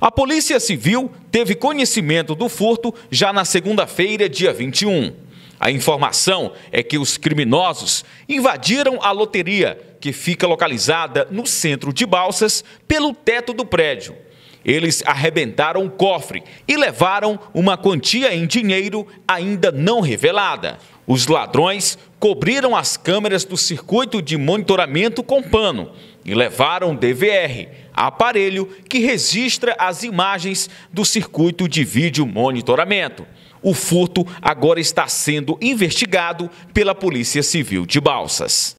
A Polícia Civil teve conhecimento do furto já na segunda-feira, dia 21. A informação é que os criminosos invadiram a loteria, que fica localizada no centro de Balsas, pelo teto do prédio. Eles arrebentaram o cofre e levaram uma quantia em dinheiro ainda não revelada. Os ladrões cobriram as câmeras do circuito de monitoramento com pano e levaram DVR, aparelho que registra as imagens do circuito de vídeo monitoramento. O furto agora está sendo investigado pela Polícia Civil de Balsas.